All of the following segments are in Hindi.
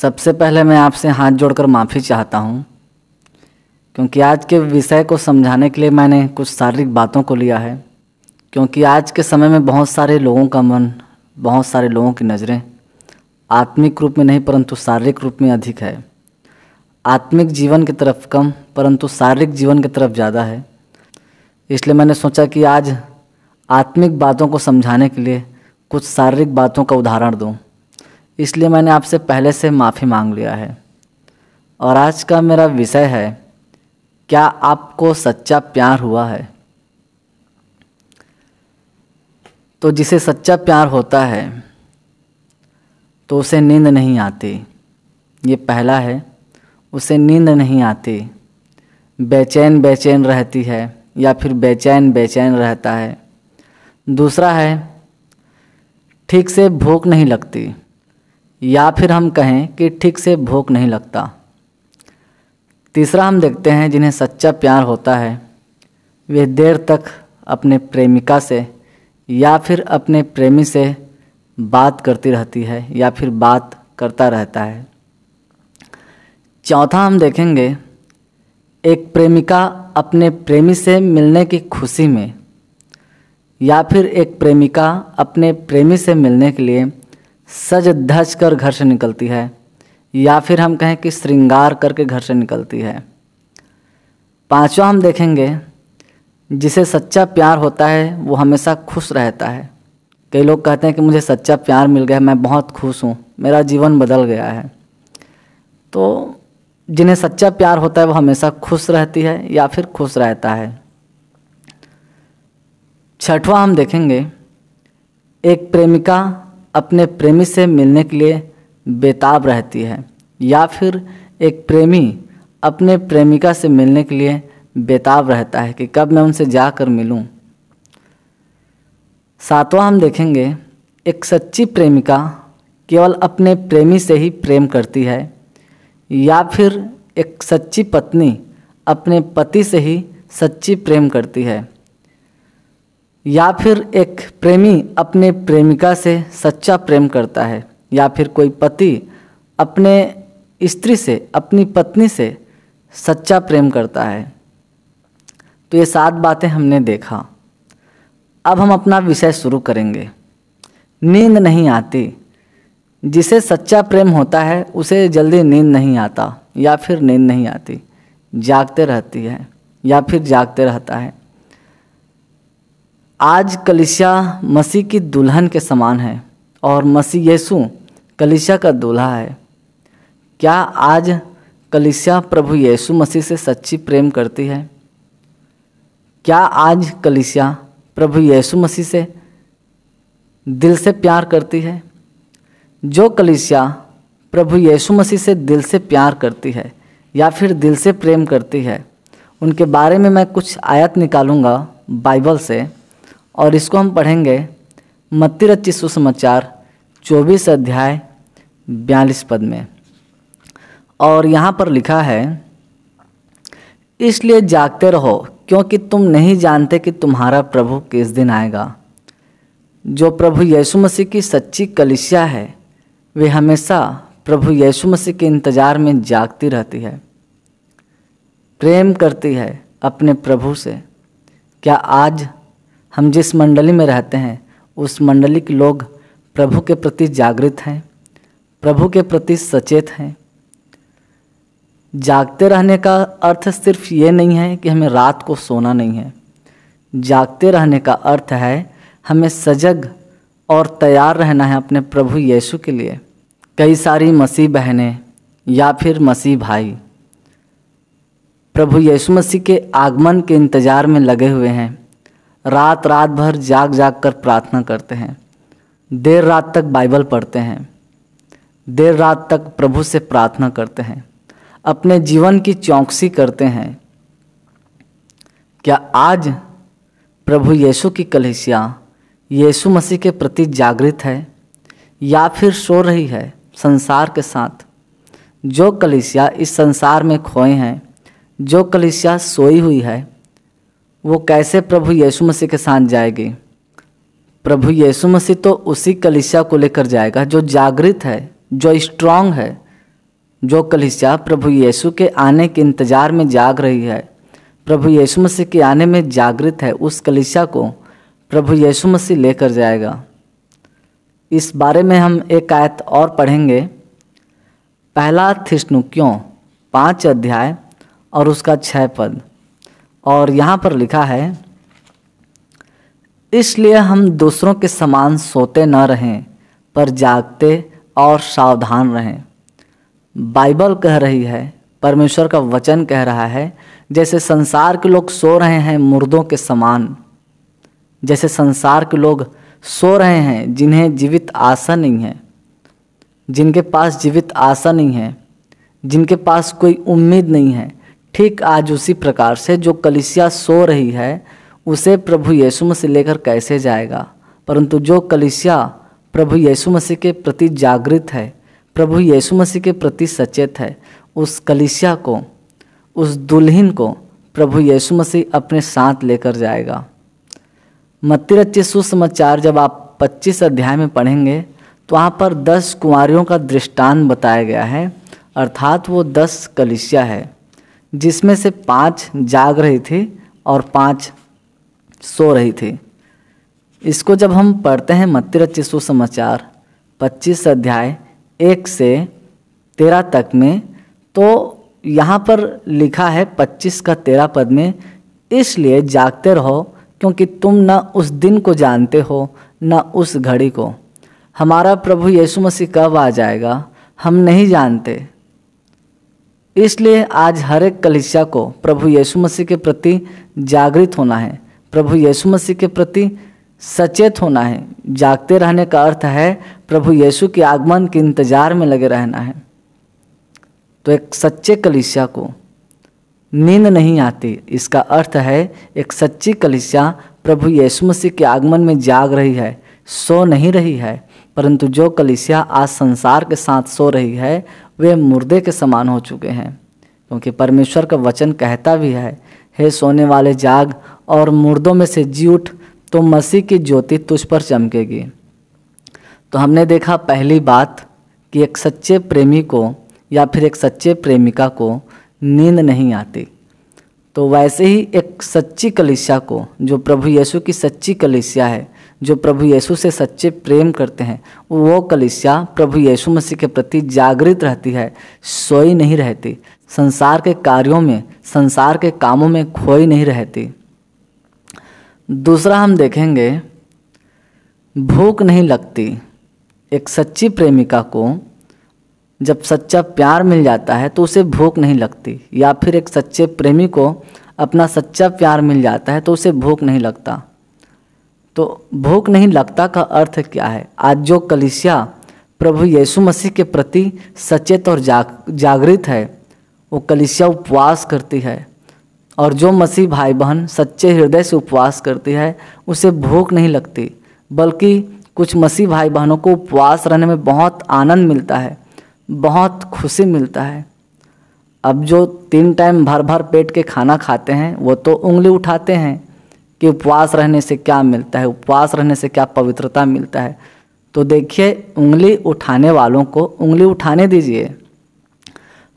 सबसे पहले मैं आपसे हाथ जोड़कर माफ़ी चाहता हूँ क्योंकि आज के विषय को समझाने के लिए मैंने कुछ शारीरिक बातों को लिया है क्योंकि आज के समय में बहुत सारे लोगों का मन बहुत सारे लोगों की नज़रें आत्मिक रूप में नहीं परंतु शारीरिक रूप में अधिक है आत्मिक जीवन की तरफ कम परंतु शारीरिक जीवन की तरफ ज़्यादा है इसलिए मैंने सोचा कि आज आत्मिक बातों को समझाने के लिए कुछ शारीरिक बातों का उदाहरण दूँ इसलिए मैंने आपसे पहले से माफ़ी मांग लिया है और आज का मेरा विषय है क्या आपको सच्चा प्यार हुआ है तो जिसे सच्चा प्यार होता है तो उसे नींद नहीं आती ये पहला है उसे नींद नहीं आती बेचैन बेचैन रहती है या फिर बेचैन बेचैन रहता है दूसरा है ठीक से भूख नहीं लगती या फिर हम कहें कि ठीक से भूख नहीं लगता तीसरा हम देखते हैं जिन्हें सच्चा प्यार होता है वे देर तक अपने प्रेमिका से या फिर अपने प्रेमी से बात करती रहती है या फिर बात करता रहता है चौथा हम देखेंगे एक प्रेमिका अपने प्रेमी से मिलने की खुशी में या फिर एक प्रेमिका अपने प्रेमी से मिलने के लिए सज धज कर घर से निकलती है या फिर हम कहें कि श्रृंगार करके घर से निकलती है पांचवा हम देखेंगे जिसे सच्चा प्यार होता है वो हमेशा खुश रहता है कई लोग कहते हैं कि मुझे सच्चा प्यार मिल गया मैं बहुत खुश हूँ मेरा जीवन बदल गया है तो जिन्हें सच्चा प्यार होता है वो हमेशा खुश रहती है या फिर खुश रहता है छठवां हम देखेंगे एक प्रेमिका अपने प्रेमी से मिलने के लिए बेताब रहती है या फिर एक प्रेमी अपने प्रेमिका से मिलने के लिए बेताब रहता है कि कब मैं उनसे जाकर मिलूं। सातवां हम देखेंगे एक सच्ची प्रेमिका केवल अपने प्रेमी से ही प्रेम करती है या फिर एक सच्ची पत्नी अपने पति से ही सच्ची प्रेम करती है या फिर एक प्रेमी अपने प्रेमिका से सच्चा प्रेम करता है या फिर कोई पति अपने स्त्री से अपनी पत्नी से सच्चा प्रेम करता है तो ये सात बातें हमने देखा अब हम अपना विषय शुरू करेंगे नींद नहीं आती जिसे सच्चा प्रेम होता है उसे जल्दी नींद नहीं आता या फिर नींद नहीं आती जागते रहती है या फिर जागते रहता है आज कलिसिया मसीह की दुल्हन के समान है और मसीह यीशु कलिसिया का दूल्हा है क्या आज कलिसिया प्रभु यीशु मसीह से सच्ची प्रेम करती है क्या आज कलिसिया प्रभु यीशु मसीह से दिल से प्यार करती है जो कलिसिया प्रभु यीशु मसीह से दिल से प्यार करती है या फिर दिल से प्रेम करती है उनके बारे में मैं कुछ आयत निकालूंगा बाइबल से और इसको हम पढ़ेंगे मत्ती सुसमाचार चौबीस अध्याय बयालीस पद में और यहाँ पर लिखा है इसलिए जागते रहो क्योंकि तुम नहीं जानते कि तुम्हारा प्रभु किस दिन आएगा जो प्रभु यीशु मसीह की सच्ची कलिशिया है वे हमेशा प्रभु यीशु मसीह के इंतज़ार में जागती रहती है प्रेम करती है अपने प्रभु से क्या आज हम जिस मंडली में रहते हैं उस मंडली के लोग प्रभु के प्रति जागृत हैं प्रभु के प्रति सचेत हैं जागते रहने का अर्थ सिर्फ ये नहीं है कि हमें रात को सोना नहीं है जागते रहने का अर्थ है हमें सजग और तैयार रहना है अपने प्रभु यीशु के लिए कई सारी मसीह बहनें या फिर मसीह भाई प्रभु यीशु मसीह के आगमन के इंतज़ार में लगे हुए हैं रात रात भर जाग जाग कर प्रार्थना करते हैं देर रात तक बाइबल पढ़ते हैं देर रात तक प्रभु से प्रार्थना करते हैं अपने जीवन की चौकसी करते हैं क्या आज प्रभु यीशु की कलिसिया यीशु मसीह के प्रति जागृत है या फिर सो रही है संसार के साथ जो कलिसिया इस संसार में खोए हैं जो कलिसिया सोई हुई है वो कैसे प्रभु यीशु मसीह के साथ जाएगी प्रभु यीशु मसीह तो उसी कलिसिया को लेकर जाएगा जो जागृत है जो स्ट्रांग है जो कलिसिया प्रभु यीशु के आने के इंतज़ार में जाग रही है प्रभु यीशु मसीह के आने में जागृत है उस कलिसिया को प्रभु यीशु मसीह लेकर जाएगा इस बारे में हम एक आयत और पढ़ेंगे पहला क्यों पाँच अध्याय और उसका छः पद और यहाँ पर लिखा है इसलिए हम दूसरों के समान सोते न रहें पर जागते और सावधान रहें बाइबल कह रही है परमेश्वर का वचन कह रहा है जैसे संसार के लोग सो रहे हैं मुर्दों के समान जैसे संसार के लोग सो रहे हैं जिन्हें जीवित आशा नहीं है जिनके पास जीवित आशा नहीं है जिनके पास कोई उम्मीद नहीं है ठीक आज उसी प्रकार से जो कलिसिया सो रही है उसे प्रभु यीशु मसीह लेकर कैसे जाएगा परंतु जो कलिसिया प्रभु यीशु मसीह के प्रति जागृत है प्रभु यीशु मसीह के प्रति सचेत है उस कलिसिया को उस दुल्हन को प्रभु यीशु मसीह अपने साथ लेकर जाएगा मत्तिरच्चे सुसमाचार जब आप 25 अध्याय में पढ़ेंगे तो वहाँ पर दस कुंवारियों का दृष्टांत बताया गया है अर्थात वो दस कलिसिया है जिसमें से पाँच जाग रहे थे और पाँच सो रहे थे इसको जब हम पढ़ते हैं मत्तिरच सुसमाचार पच्चीस अध्याय एक से तेरह तक में तो यहाँ पर लिखा है पच्चीस का तेरह पद में इसलिए जागते रहो क्योंकि तुम न उस दिन को जानते हो न उस घड़ी को हमारा प्रभु यीशु मसीह कब आ जाएगा हम नहीं जानते इसलिए आज हर एक कलिसिया को प्रभु यीशु मसीह के प्रति जागृत होना है प्रभु यीशु मसीह के प्रति सचेत होना है जागते रहने का अर्थ है प्रभु यीशु के आगमन के इंतजार में लगे रहना है तो एक सच्चे कलिसिया को नींद नहीं आती इसका अर्थ है एक सच्ची कलिसिया प्रभु यीशु मसीह के आगमन में जाग रही है सो नहीं रही है परंतु जो कलिसिया आज संसार के साथ सो रही है वे मुर्दे के समान हो चुके हैं क्योंकि परमेश्वर का वचन कहता भी है हे सोने वाले जाग और मुर्दों में से जी उठ तो मसीह की ज्योति तुझ पर चमकेगी तो हमने देखा पहली बात कि एक सच्चे प्रेमी को या फिर एक सच्चे प्रेमिका को नींद नहीं आती तो वैसे ही एक सच्ची कलिसिया को जो प्रभु यीशु की सच्ची कलिसिया है जो प्रभु यीशु से सच्चे प्रेम करते हैं वो कलिसिया प्रभु यीशु मसीह के प्रति जागृत रहती है सोई नहीं रहती संसार के कार्यों में संसार के कामों में खोई नहीं रहती दूसरा हम देखेंगे भूख नहीं लगती एक सच्ची प्रेमिका को जब सच्चा प्यार मिल जाता है तो उसे भूख नहीं लगती या फिर एक सच्चे प्रेमी को अपना सच्चा प्यार मिल जाता है तो उसे भूख नहीं लगता तो भूख नहीं लगता का अर्थ क्या है आज जो कलिसिया प्रभु यीशु मसीह के प्रति सचेत और जाग जागृत है वो कलिसिया उपवास करती है और जो मसीह भाई बहन सच्चे हृदय से उपवास करती है उसे भूख नहीं लगती बल्कि कुछ मसीह भाई बहनों को उपवास रहने में बहुत आनंद मिलता है बहुत खुशी मिलता है अब जो तीन टाइम भर भर पेट के खाना खाते हैं वो तो उंगली उठाते हैं कि उपवास रहने से क्या मिलता है उपवास रहने से क्या पवित्रता मिलता है तो देखिए उंगली उठाने वालों को उंगली उठाने दीजिए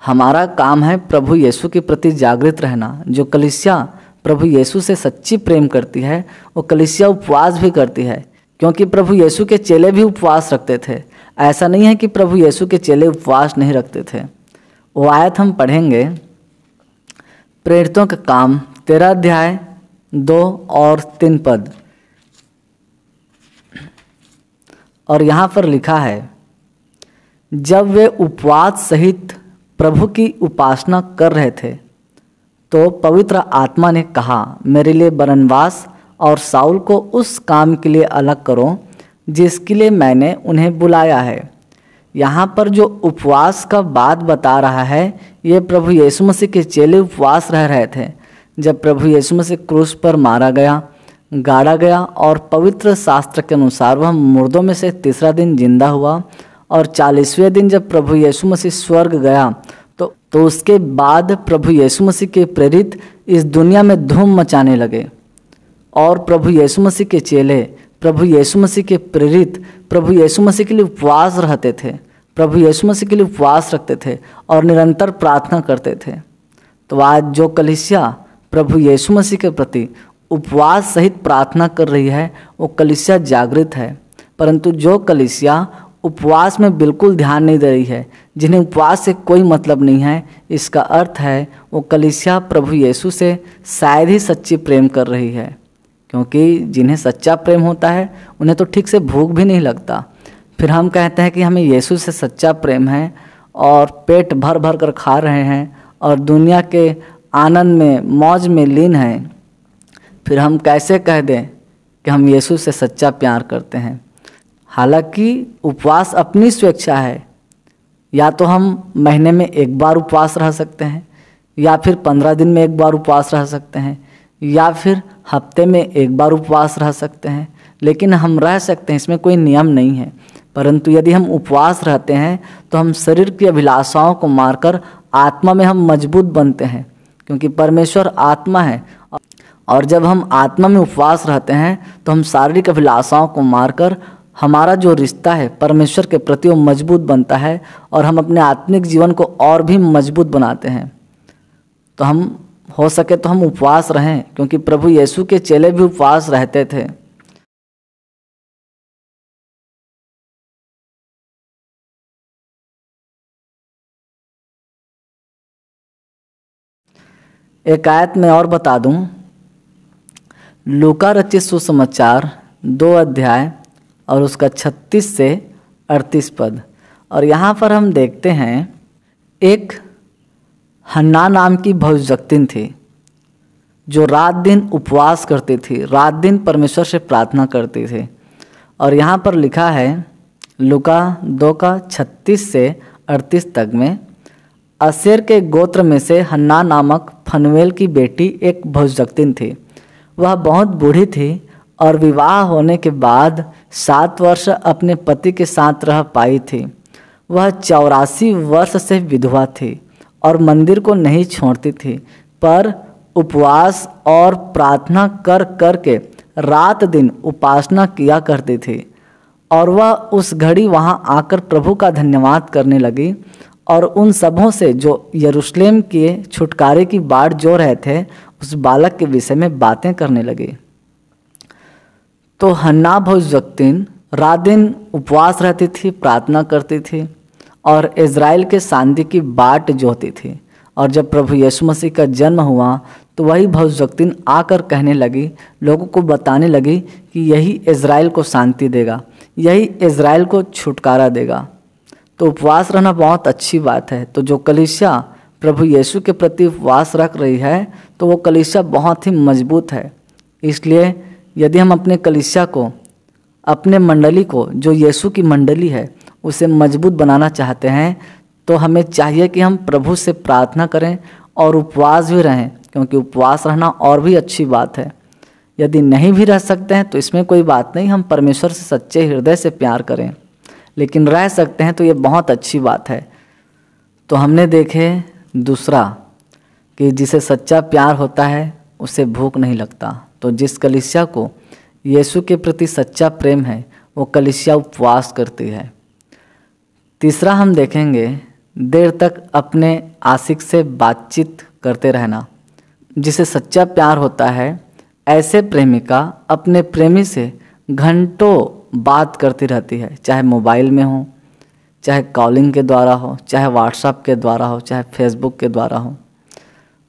हमारा काम है प्रभु यीशु के प्रति जागृत रहना जो कलिसिया प्रभु यीशु से सच्ची प्रेम करती है वो कलिसिया उपवास भी करती है क्योंकि प्रभु यीशु के चेले भी उपवास रखते थे ऐसा नहीं है कि प्रभु यीशु के चेले उपवास नहीं रखते थे वो आयत हम पढ़ेंगे प्रेरितों का काम तेरा अध्याय दो और तीन पद और यहाँ पर लिखा है जब वे उपवास सहित प्रभु की उपासना कर रहे थे तो पवित्र आत्मा ने कहा मेरे लिए बरनवास और साउल को उस काम के लिए अलग करो जिसके लिए मैंने उन्हें बुलाया है यहाँ पर जो उपवास का बात बता रहा है ये प्रभु यीशु मसीह के चेले उपवास रह रहे थे जब प्रभु यीशु मसीह क्रूस पर मारा गया गाड़ा गया और पवित्र शास्त्र के अनुसार वह मुर्दों में से तीसरा दिन जिंदा हुआ और चालीसवें दिन जब प्रभु यीशु मसीह स्वर्ग गया तो तो उसके बाद प्रभु यीशु मसीह के प्रेरित इस दुनिया में धूम मचाने लगे और प्रभु यीशु मसीह के चेले प्रभु यीशु मसीह के प्रेरित प्रभु यीशु मसीह के लिए उपवास रहते थे प्रभु यीशु मसीह के लिए उपवास रखते थे और निरंतर प्रार्थना करते थे तो आज जो कलिसिया प्रभु यीशु मसीह के प्रति उपवास सहित प्रार्थना कर रही है वो कलिसिया जागृत है परंतु जो कलिसिया उपवास में बिल्कुल ध्यान नहीं दे रही है जिन्हें उपवास से कोई मतलब नहीं है इसका अर्थ है वो कलिसिया प्रभु यीशु से शायद ही सच्ची प्रेम कर रही है क्योंकि जिन्हें सच्चा प्रेम होता है उन्हें तो ठीक से भूख भी नहीं लगता फिर हम कहते हैं कि हमें यीशु से सच्चा प्रेम है और पेट भर भर कर खा रहे हैं और दुनिया के आनंद में मौज में लीन हैं फिर हम कैसे कह दें कि हम यीशु से सच्चा प्यार करते हैं हालांकि उपवास अपनी स्वेच्छा है या तो हम महीने में एक बार उपवास रह सकते हैं या फिर पंद्रह दिन में एक बार उपवास रह सकते हैं या फिर हफ्ते में एक बार उपवास रह सकते हैं लेकिन हम रह सकते हैं इसमें कोई नियम नहीं है परंतु यदि हम उपवास रहते हैं तो हम शरीर की अभिलाषाओं को मारकर आत्मा में हम मजबूत बनते हैं क्योंकि परमेश्वर आत्मा है और जब हम आत्मा में उपवास रहते हैं तो हम शारीरिक अभिलाषाओं को मारकर हमारा जो रिश्ता है परमेश्वर के प्रति वो मजबूत बनता है और हम अपने आत्मिक जीवन को और भी मजबूत बनाते हैं तो हम हो सके तो हम उपवास रहें क्योंकि प्रभु यीशु के चेले भी उपवास रहते थे एक आयत में और बता दूं लुका रचित सुसमाचार दो अध्याय और उसका छत्तीस से अड़तीस पद और यहाँ पर हम देखते हैं एक हन्ना नाम की भविष्यक्तिन थी जो रात दिन उपवास करती थी रात दिन परमेश्वर से प्रार्थना करती थी और यहाँ पर लिखा है लुका दो का छत्तीस से अड़तीस तक में असेर के गोत्र में से हन्ना नामक फनवेल की बेटी एक भोजक्तिन थी वह बहुत बूढ़ी थी और विवाह होने के बाद सात वर्ष अपने पति के साथ रह पाई थी वह चौरासी वर्ष से विधवा थी और मंदिर को नहीं छोड़ती थी पर उपवास और प्रार्थना कर कर के रात दिन उपासना किया करती थी और वह उस घड़ी वहाँ आकर प्रभु का धन्यवाद करने लगी और उन सबों से जो यरूशलेम के छुटकारे की बाट जो रहे थे उस बालक के विषय में बातें करने लगे तो हन्ना भोजवक्तिन रात दिन उपवास रहती थी प्रार्थना करती थी और इज़राइल के शांति की बाट जोती थी और जब प्रभु यीशु मसीह का जन्म हुआ तो वही भविष्यक्तिन आकर कहने लगी लोगों को बताने लगी कि यही इज़राइल को शांति देगा यही इज़राइल को छुटकारा देगा तो उपवास रहना बहुत अच्छी बात है तो जो कलिशा प्रभु यीशु के प्रति उपवास रख रही है तो वो कलिशा बहुत ही मजबूत है इसलिए यदि हम अपने कलिशा को अपने मंडली को जो यीशु की मंडली है उसे मजबूत बनाना चाहते हैं तो हमें चाहिए कि हम प्रभु से प्रार्थना करें और उपवास भी रहें क्योंकि उपवास रहना और भी अच्छी बात है यदि नहीं भी रह सकते हैं तो इसमें कोई बात नहीं हम परमेश्वर से सच्चे हृदय से प्यार करें लेकिन रह सकते हैं तो ये बहुत अच्छी बात है तो हमने देखे दूसरा कि जिसे सच्चा प्यार होता है उसे भूख नहीं लगता तो जिस कलिसिया को यीशु के प्रति सच्चा प्रेम है वो कलिसिया उपवास करती है तीसरा हम देखेंगे देर तक अपने आशिक से बातचीत करते रहना जिसे सच्चा प्यार होता है ऐसे प्रेमिका अपने प्रेमी से घंटों बात करती रहती है चाहे मोबाइल में हो चाहे कॉलिंग के द्वारा हो चाहे व्हाट्सअप के द्वारा हो चाहे फेसबुक के द्वारा हो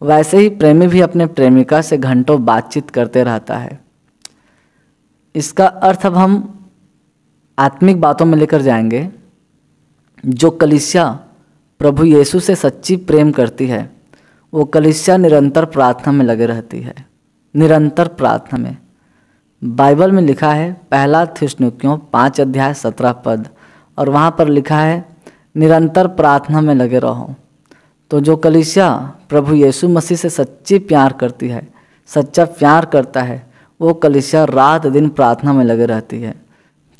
वैसे ही प्रेमी भी अपने प्रेमिका से घंटों बातचीत करते रहता है इसका अर्थ अब हम आत्मिक बातों में लेकर जाएंगे जो कलिसिया प्रभु येसु से सच्ची प्रेम करती है वो कलिसिया निरंतर प्रार्थना में लगे रहती है निरंतर प्रार्थना में बाइबल में लिखा है पहला थिस्नुक्यों पाँच अध्याय सत्रह पद और वहाँ पर लिखा है निरंतर प्रार्थना में लगे रहो तो जो कलिसिया प्रभु यीशु मसीह से सच्ची प्यार करती है सच्चा प्यार करता है वो कलिसिया रात दिन प्रार्थना में लगे रहती है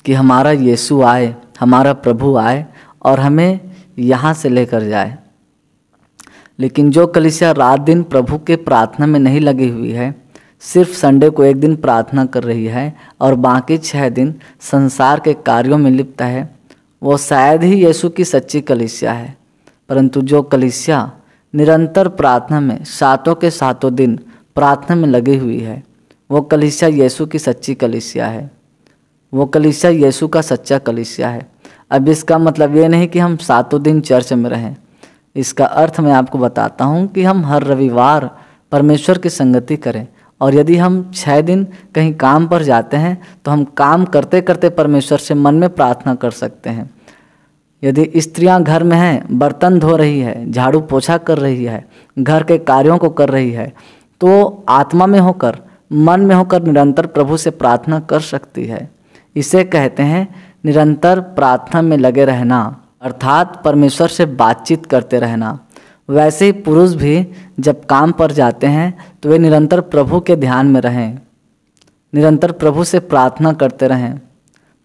कि हमारा यीशु आए हमारा प्रभु आए और हमें यहाँ से लेकर जाए लेकिन जो कलिसिया रात दिन प्रभु के प्रार्थना में नहीं लगी हुई है सिर्फ संडे को एक दिन प्रार्थना कर रही है और बाकी छः दिन संसार के कार्यों में लिप्त है वो शायद ही यीशु की सच्ची कलिसिया है परंतु जो कलिसिया निरंतर प्रार्थना में सातों के सातों दिन प्रार्थना में लगी हुई है वो कलिसिया यीशु की सच्ची कलिसिया है वो कलिसिया यीशु का सच्चा कलिसिया है अब इसका मतलब ये नहीं कि हम सातों दिन चर्च में रहें इसका अर्थ मैं आपको बताता हूँ कि हम हर रविवार परमेश्वर की संगति करें और यदि हम छः दिन कहीं काम पर जाते हैं तो हम काम करते करते परमेश्वर से मन में प्रार्थना कर सकते हैं यदि स्त्रियां घर में हैं बर्तन धो रही है झाड़ू पोछा कर रही है घर के कार्यों को कर रही है तो आत्मा में होकर मन में होकर निरंतर प्रभु से प्रार्थना कर सकती है इसे कहते हैं निरंतर प्रार्थना में लगे रहना अर्थात परमेश्वर से बातचीत करते रहना वैसे ही पुरुष भी जब काम पर जाते हैं तो वे निरंतर प्रभु के ध्यान में रहें निरंतर प्रभु से प्रार्थना करते रहें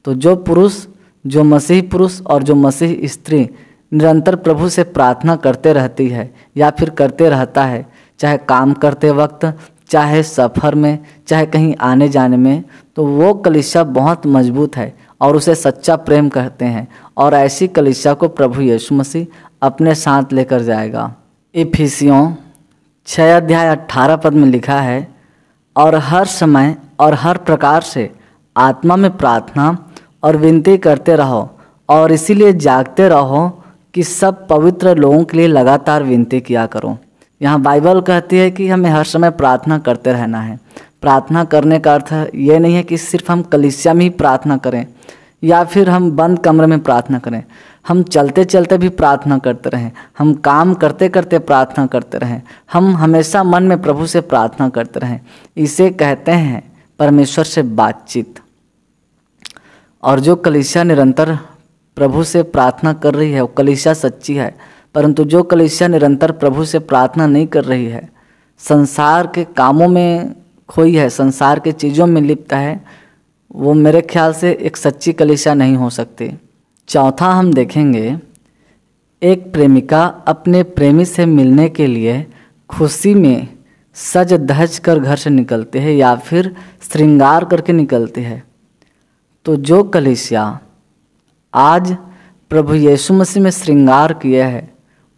तो जो पुरुष जो मसीह पुरुष और जो मसीह स्त्री निरंतर प्रभु से प्रार्थना करते रहती है या फिर करते रहता है चाहे काम करते वक्त चाहे सफ़र में चाहे कहीं आने जाने में तो वो कलिशा बहुत मजबूत है और उसे सच्चा प्रेम कहते हैं और ऐसी कलिशा को प्रभु यीशु मसीह अपने साथ लेकर जाएगा इफिसियों छः अध्याय अट्ठारह पद में लिखा है और हर समय और हर प्रकार से आत्मा में प्रार्थना और विनती करते रहो और इसीलिए जागते रहो कि सब पवित्र लोगों के लिए लगातार विनती किया करो यहाँ बाइबल कहती है कि हमें हर समय प्रार्थना करते रहना है प्रार्थना करने का अर्थ ये नहीं है कि सिर्फ हम कलिसिया में ही प्रार्थना करें या फिर हम बंद कमरे में प्रार्थना करें हम चलते चलते भी प्रार्थना करते रहें हम काम करते करते प्रार्थना करते रहें हम हमेशा मन में प्रभु से प्रार्थना करते रहें इसे कहते हैं परमेश्वर से बातचीत और जो कलिसिया निरंतर प्रभु से प्रार्थना कर रही है वो कलिसिया सच्ची है परंतु जो कलिशा निरंतर प्रभु से प्रार्थना नहीं कर रही है संसार के कामों में खोई है संसार के चीज़ों में लिप्त है वो मेरे ख्याल से एक सच्ची कलिशा नहीं हो सकती चौथा हम देखेंगे एक प्रेमिका अपने प्रेमी से मिलने के लिए खुशी में सज धज कर घर से निकलते हैं या फिर श्रृंगार करके निकलते हैं तो जो कलिसिया आज प्रभु यीशु मसीह में श्रृंगार किया है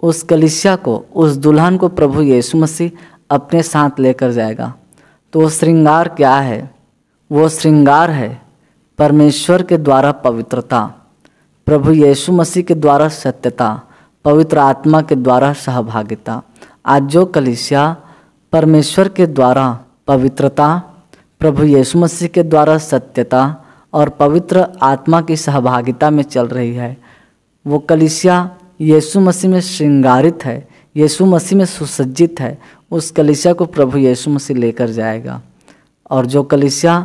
उस कलिसिया को उस दुल्हन को प्रभु यीशु मसीह अपने साथ लेकर जाएगा तो वो श्रृंगार क्या है वो श्रृंगार है परमेश्वर के द्वारा पवित्रता प्रभु यीशु मसीह के द्वारा सत्यता पवित्र आत्मा के द्वारा सहभागिता आज जो कलिसिया परमेश्वर के द्वारा पवित्रता प्रभु यीशु मसीह के द्वारा सत्यता और पवित्र आत्मा की सहभागिता में चल रही है वो कलिसिया यीशु मसीह में श्रृंगारित है यीशु मसीह में सुसज्जित है उस कलिसिया को प्रभु यीशु मसीह लेकर जाएगा और जो कलिसिया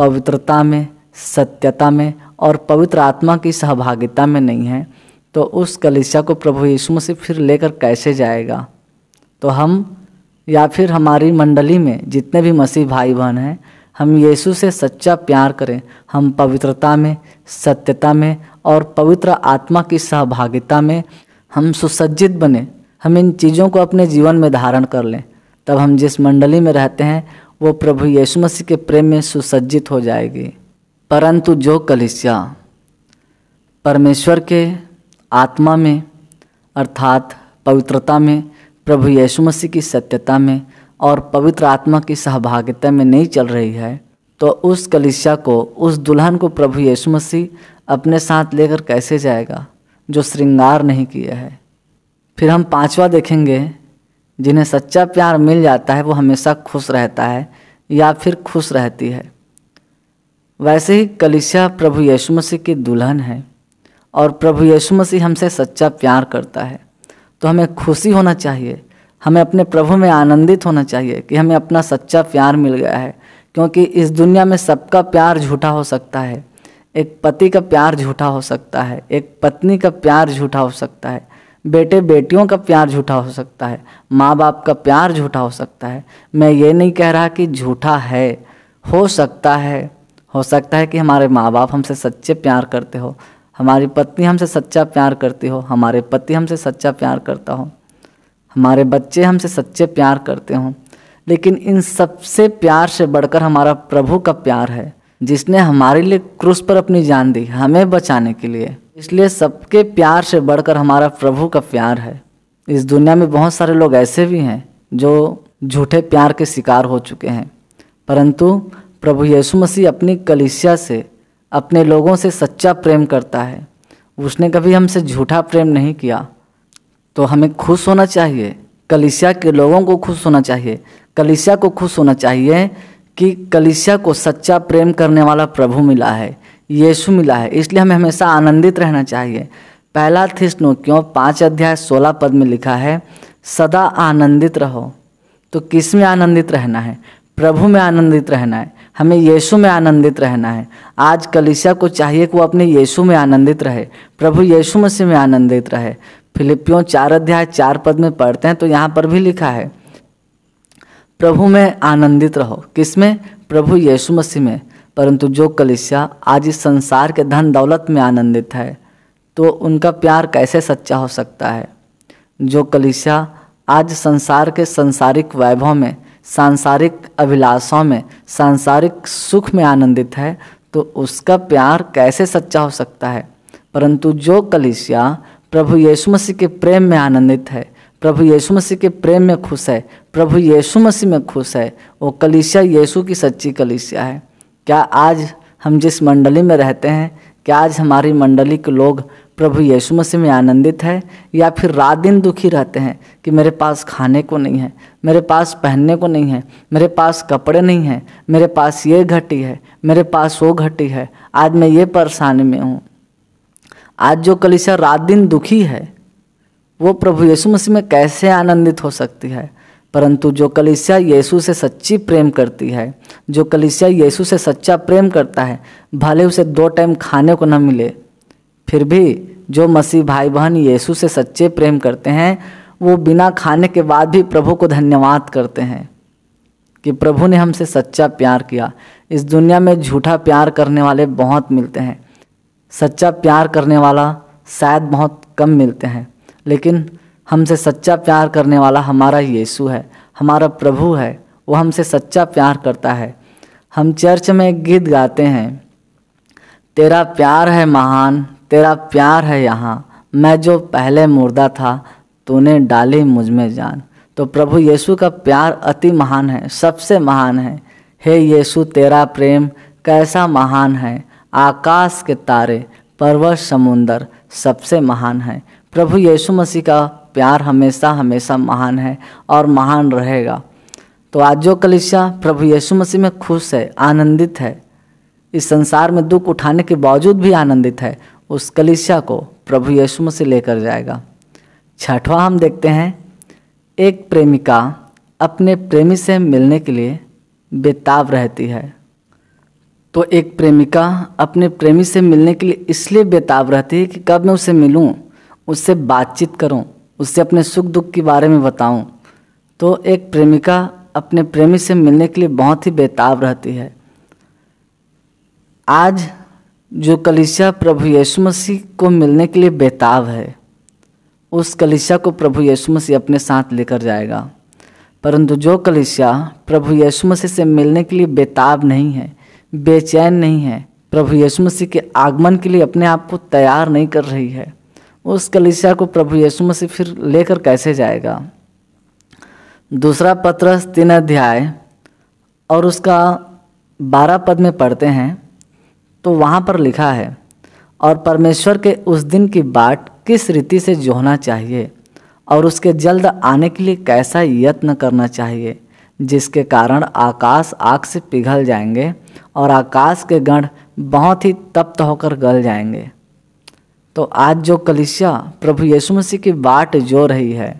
पवित्रता में सत्यता में और पवित्र आत्मा की सहभागिता में नहीं है तो उस कलिसिया को प्रभु यीशु मसीह फिर लेकर कैसे जाएगा तो हम या फिर हमारी मंडली में जितने भी मसीह भाई बहन हैं हम यीशु से सच्चा प्यार करें हम पवित्रता में सत्यता में और पवित्र आत्मा की सहभागिता में हम सुसज्जित बने हम इन चीज़ों को अपने जीवन में धारण कर लें तब हम जिस मंडली में रहते हैं वो प्रभु यीशु मसीह के प्रेम में सुसज्जित हो जाएगी परंतु जो कलिसिया परमेश्वर के आत्मा में अर्थात पवित्रता में प्रभु यीशु मसीह की सत्यता में और पवित्र आत्मा की सहभागिता में नहीं चल रही है तो उस कलिसिया को उस दुल्हन को प्रभु यीशु मसीह अपने साथ लेकर कैसे जाएगा जो श्रृंगार नहीं किया है फिर हम पांचवा देखेंगे जिन्हें सच्चा प्यार मिल जाता है वो हमेशा खुश रहता है या फिर खुश रहती है वैसे ही कलिसिया प्रभु यीशु मसीह की दुल्हन है और प्रभु यीशु मसीह हमसे सच्चा प्यार करता है तो हमें खुशी होना चाहिए हमें अपने प्रभु में आनंदित होना चाहिए कि हमें अपना सच्चा प्यार मिल गया है क्योंकि इस दुनिया में सबका प्यार झूठा हो सकता है एक पति का प्यार झूठा हो सकता है एक पत्नी का प्यार झूठा हो सकता है बेटे बेटियों का प्यार झूठा हो सकता है माँ बाप का प्यार झूठा हो सकता है मैं ये नहीं कह रहा कि झूठा है हो सकता है हो सकता है कि हमारे माँ बाप हमसे सच्चे प्यार करते हो हमारी पत्नी हमसे सच्चा प्यार करती हो हमारे पति हमसे सच्चा प्यार करता हो हमारे बच्चे हमसे सच्चे प्यार करते हों लेकिन इन सबसे प्यार से बढ़कर हमारा प्रभु का प्यार है जिसने हमारे लिए क्रूस पर अपनी जान दी हमें बचाने के लिए इसलिए सबके प्यार से बढ़कर हमारा प्रभु का प्यार है इस दुनिया में बहुत सारे लोग ऐसे भी हैं जो झूठे प्यार के शिकार हो चुके हैं परंतु प्रभु यीशु मसीह अपनी कलिसिया से अपने लोगों से सच्चा प्रेम करता है उसने कभी हमसे झूठा प्रेम नहीं किया तो हमें खुश होना चाहिए कलिसिया के लोगों को खुश होना चाहिए कलिसिया को खुश होना चाहिए कि कलिसिया को सच्चा प्रेम करने वाला प्रभु मिला है यीशु मिला है इसलिए हमें हमेशा आनंदित रहना चाहिए पहला थिस्नोकियों पाँच अध्याय सोलह पद में लिखा है सदा आनंदित रहो तो किस में आनंदित रहना है प्रभु में आनंदित रहना है हमें यीशु में आनंदित रहना है आज कलिसिया को चाहिए कि वो अपने यीशु में आनंदित रहे प्रभु यीशु मसीह में आनंदित रहे फिलिपियों चार अध्याय चार पद में पढ़ते हैं तो यहाँ पर भी लिखा है प्रभु में आनंदित रहो किस में प्रभु यीशु मसीह में परंतु जो कलिसिया आज इस संसार के धन दौलत में आनंदित है तो उनका प्यार कैसे सच्चा हो सकता है जो कलिसिया आज संसार के संसारिक वैभव में सांसारिक अभिलाषों में सांसारिक सुख में आनंदित है तो उसका प्यार कैसे सच्चा हो सकता है परंतु जो कलिसिया प्रभु यीशु मसीह के प्रेम में आनंदित है प्रभु यीशु मसीह के प्रेम में खुश है प्रभु यीशु मसीह में खुश है वो कलिसिया यीशु की सच्ची कलिसिया है क्या आज हम जिस मंडली में रहते हैं क्या आज हमारी मंडली के लोग प्रभु यीशु मसीह में आनंदित है या फिर रात दिन दुखी रहते हैं कि मेरे पास खाने को नहीं है मेरे पास पहनने को नहीं है मेरे पास कपड़े नहीं हैं मेरे पास ये घटी है मेरे पास वो घटी है आज मैं ये परेशानी में हूँ आज जो कलिशा रात दिन दुखी है वो प्रभु यीशु मसीह में कैसे आनंदित हो सकती है परंतु जो कलिसिया यीशु से सच्ची प्रेम करती है जो कलिसिया यीशु से सच्चा प्रेम करता है भले उसे दो टाइम खाने को न मिले फिर भी जो मसीह भाई बहन यीशु से सच्चे प्रेम करते हैं वो बिना खाने के बाद भी प्रभु को धन्यवाद करते हैं कि प्रभु ने हमसे सच्चा प्यार किया इस दुनिया में झूठा प्यार करने वाले बहुत मिलते हैं सच्चा प्यार करने वाला शायद बहुत कम मिलते हैं लेकिन हमसे सच्चा प्यार करने वाला हमारा यीशु है हमारा प्रभु है वो हमसे सच्चा प्यार करता है हम चर्च में एक गीत गाते हैं तेरा प्यार है महान तेरा प्यार है यहाँ मैं जो पहले मुर्दा था तूने डाली मुझ में जान तो प्रभु यीशु का प्यार अति महान है सबसे महान है हे यीशु तेरा प्रेम कैसा महान है आकाश के तारे पर्वत समुंदर सबसे महान है प्रभु यीशु मसीह का प्यार हमेशा हमेशा महान है और महान रहेगा तो आज जो कलिसिया प्रभु यीशु मसीह में खुश है आनंदित है इस संसार में दुख उठाने के बावजूद भी आनंदित है उस कलिशा को प्रभु यीशु मसीह लेकर जाएगा छठवा हम देखते हैं एक प्रेमिका अपने प्रेमी से मिलने के लिए बेताब रहती है तो एक प्रेमिका अपने प्रेमी से मिलने के लिए इसलिए बेताब रहती है कि कब मैं उसे मिलूं उससे बातचीत करूं, उससे अपने सुख दुख के बारे में बताऊं, तो एक प्रेमिका अपने प्रेमी से मिलने के लिए बहुत ही बेताब रहती है आज जो कलिशा प्रभु यीशु मसीह को मिलने के लिए बेताब है उस कलिशा को प्रभु यीशु मसीह अपने साथ लेकर जाएगा परंतु जो कलिशा प्रभु यीशु मसीह से मिलने के लिए बेताब नहीं है बेचैन नहीं है प्रभु यीशु मसीह के आगमन के लिए अपने आप को तैयार नहीं कर रही है उस कलिसिया को प्रभु यीशु मसीह फिर लेकर कैसे जाएगा दूसरा पत्र तीन अध्याय और उसका बारह पद में पढ़ते हैं तो वहाँ पर लिखा है और परमेश्वर के उस दिन की बाट किस रीति से जोहना चाहिए और उसके जल्द आने के लिए कैसा यत्न करना चाहिए जिसके कारण आकाश आग से पिघल जाएंगे और आकाश के गण बहुत ही तप्त होकर गल जाएंगे तो आज जो कलिसिया प्रभु यीशु मसीह की बाट जो रही है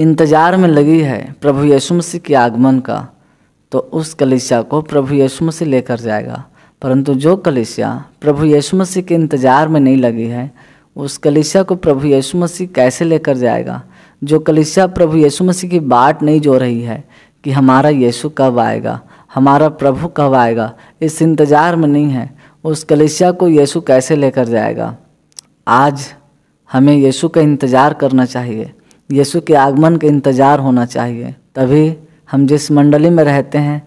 इंतजार में लगी है प्रभु यीशु मसीह के आगमन का तो उस कलिसिया को प्रभु यीशु मसीह लेकर जाएगा परंतु जो कलिसिया प्रभु यीशु मसीह के इंतजार में नहीं लगी है उस कलिसिया को प्रभु यीशु मसीह कैसे लेकर जाएगा जो कलिसिया प्रभु यीशु मसीह की बाट नहीं जो रही है कि हमारा यीशु कब आएगा हमारा प्रभु कब आएगा इस इंतजार में नहीं है उस कलेशिया को यीशु कैसे लेकर जाएगा आज हमें यीशु का इंतज़ार करना चाहिए यीशु के आगमन का इंतज़ार होना चाहिए तभी हम जिस मंडली में रहते हैं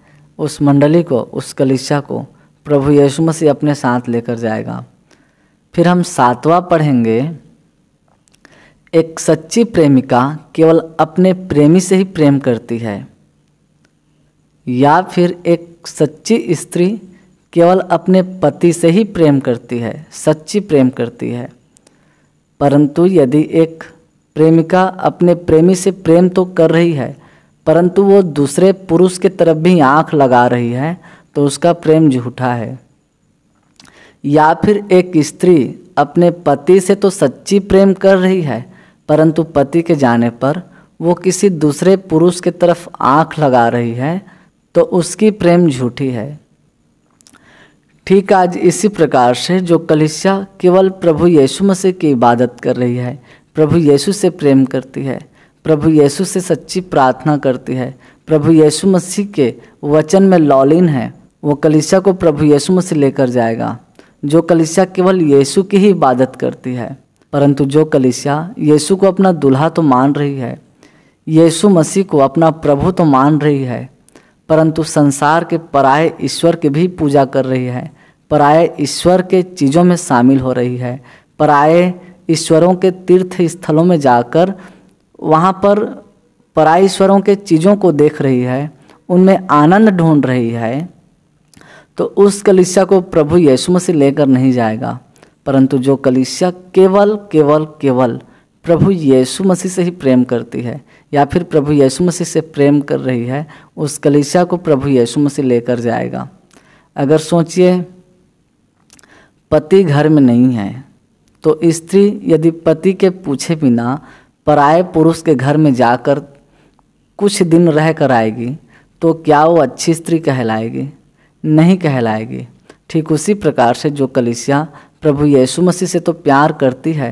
उस मंडली को उस कलेशिया को प्रभु यीशु मसीह अपने साथ लेकर जाएगा फिर हम सातवां पढ़ेंगे एक सच्ची प्रेमिका केवल अपने प्रेमी से ही प्रेम करती है या फिर एक सच्ची स्त्री केवल अपने पति से ही प्रेम करती है सच्ची प्रेम करती है परंतु यदि एक प्रेमिका अपने प्रेमी से प्रेम तो कर रही है परंतु वो दूसरे पुरुष के तरफ भी आंख लगा रही है तो उसका प्रेम झूठा है या फिर एक स्त्री अपने पति से तो सच्ची प्रेम कर रही है परंतु पति के जाने पर वो किसी दूसरे पुरुष के तरफ आंख लगा रही है तो उसकी प्रेम झूठी है ठीक आज इसी प्रकार से जो कलिशा केवल प्रभु यीशु मसीह की इबादत कर रही है प्रभु यीशु से प्रेम करती है प्रभु यीशु से सच्ची प्रार्थना करती है प्रभु यीशु मसीह के वचन में लॉलिन है वो कलिशा को प्रभु यीशु मसीह लेकर जाएगा जो कलिशा केवल यीशु की ही इबादत करती है परंतु जो कलिशा यीशु को अपना दुल्हा तो मान रही है यीशु मसीह को अपना प्रभु तो मान रही है परंतु संसार के पराय ईश्वर की भी पूजा कर रही है पराय ईश्वर के चीज़ों में शामिल हो रही है पराय ईश्वरों के तीर्थ स्थलों में जाकर वहाँ पर पराय ईश्वरों के चीज़ों को देख रही है उनमें आनंद ढूंढ रही है तो उस कलिशा को प्रभु यीशु मसीह लेकर नहीं जाएगा परंतु जो केवल केवल केवल केवल प्रभु यीशु मसीह से ही प्रेम करती है या फिर प्रभु यीशु मसीह से प्रेम कर रही है उस कलिसिया को प्रभु यीशु मसीह लेकर जाएगा अगर सोचिए पति घर में नहीं है तो स्त्री यदि पति के पूछे बिना पराए पुरुष के घर में जाकर कुछ दिन रह कर आएगी तो क्या वो अच्छी स्त्री कहलाएगी नहीं कहलाएगी ठीक उसी प्रकार से जो कलिसिया प्रभु यीशु मसीह से तो प्यार करती है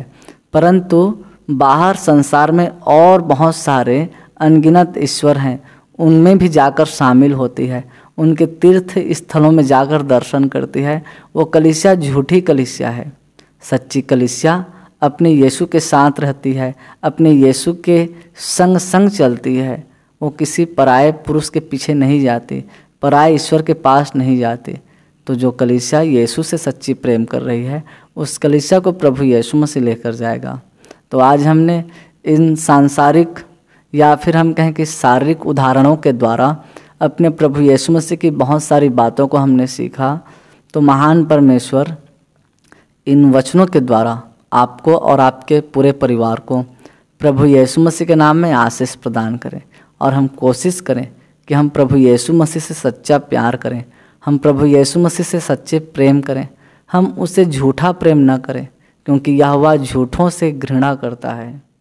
परंतु बाहर संसार में और बहुत सारे अनगिनत ईश्वर हैं उनमें भी जाकर शामिल होती है उनके तीर्थ स्थलों में जाकर दर्शन करती है वो कलिसिया झूठी कलिसिया है सच्ची कलिसिया अपने यीशु के साथ रहती है अपने यीशु के संग संग चलती है वो किसी पराए पुरुष के पीछे नहीं जाती पराए ईश्वर के पास नहीं जाती तो जो कलिसिया यीशु से सच्ची प्रेम कर रही है उस कलिसिया को प्रभु यीशु मसीह लेकर जाएगा तो आज हमने इन सांसारिक या फिर हम कहें कि शारीरिक उदाहरणों के द्वारा अपने प्रभु यीशु मसीह की बहुत सारी बातों को हमने सीखा तो महान परमेश्वर इन वचनों के द्वारा आपको और आपके पूरे परिवार को प्रभु यीशु मसीह के नाम में आशीष प्रदान करें और हम कोशिश करें कि हम प्रभु यीशु मसीह से सच्चा प्यार करें हम प्रभु यीशु मसीह से सच्चे प्रेम करें हम उसे झूठा प्रेम न करें क्योंकि यह झूठों से घृणा करता है